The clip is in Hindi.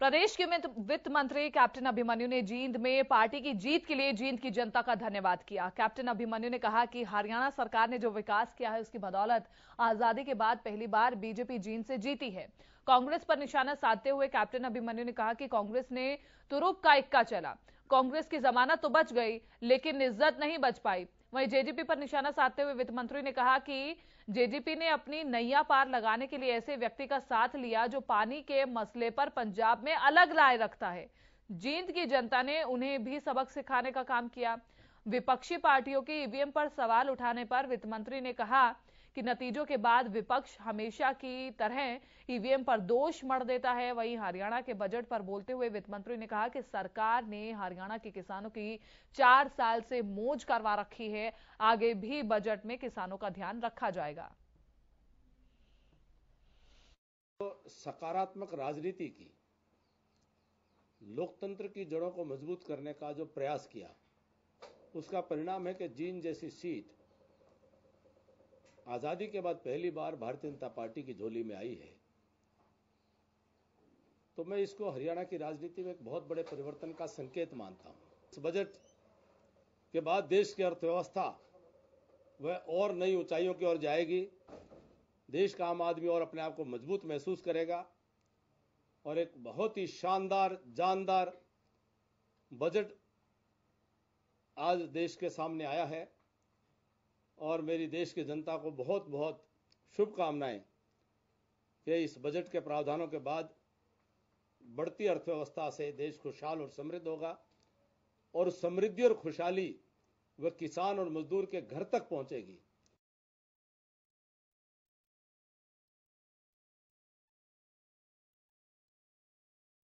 प्रदेश के वित्त मंत्री कैप्टन अभिमन्यु ने जींद में पार्टी की जीत के लिए जींद की जनता का धन्यवाद किया कैप्टन अभिमन्यु ने कहा कि हरियाणा सरकार ने जो विकास किया है उसकी बदौलत आजादी के बाद पहली बार बीजेपी जींद से जीती है कांग्रेस पर निशाना साधते हुए कैप्टन अभिमन्यु ने कहा कि कांग्रेस ने तुरुप का इक्का चला कांग्रेस की जमानत तो बच गई लेकिन इज्जत नहीं बच पाई वहीं जेजीपी पर निशाना साधते हुए वित्त मंत्री ने कहा कि जेजीपी ने अपनी नैया पार लगाने के लिए ऐसे व्यक्ति का साथ लिया जो पानी के मसले पर पंजाब में अलग राय रखता है जींद की जनता ने उन्हें भी सबक सिखाने का काम किया विपक्षी पार्टियों के ईवीएम पर सवाल उठाने पर वित्त मंत्री ने कहा कि नतीजों के बाद विपक्ष हमेशा की तरह ईवीएम पर दोष मढ़ देता है वहीं हरियाणा के बजट पर बोलते हुए वित्त मंत्री ने कहा कि सरकार ने हरियाणा के किसानों की चार साल से मोज करवा रखी है आगे भी बजट में किसानों का ध्यान रखा जाएगा तो सकारात्मक राजनीति की लोकतंत्र की जड़ों को मजबूत करने का जो प्रयास किया उसका परिणाम है कि जीन जैसी सीट आजादी के बाद पहली बार भारतीय जनता पार्टी की झोली में आई है तो मैं इसको हरियाणा की राजनीति में एक बहुत बड़े परिवर्तन का संकेत मानता हूं इस बजट के बाद देश की अर्थव्यवस्था वह और नई ऊंचाइयों की ओर जाएगी देश का आम आदमी और अपने आप को मजबूत महसूस करेगा और एक बहुत ही शानदार जानदार बजट आज देश के सामने आया है और मेरी देश की जनता को बहुत बहुत शुभकामनाएं कि इस बजट के प्रावधानों के बाद बढ़ती अर्थव्यवस्था से देश खुशहाल और समृद्ध होगा और समृद्धि और खुशहाली वह किसान और मजदूर के घर तक पहुंचेगी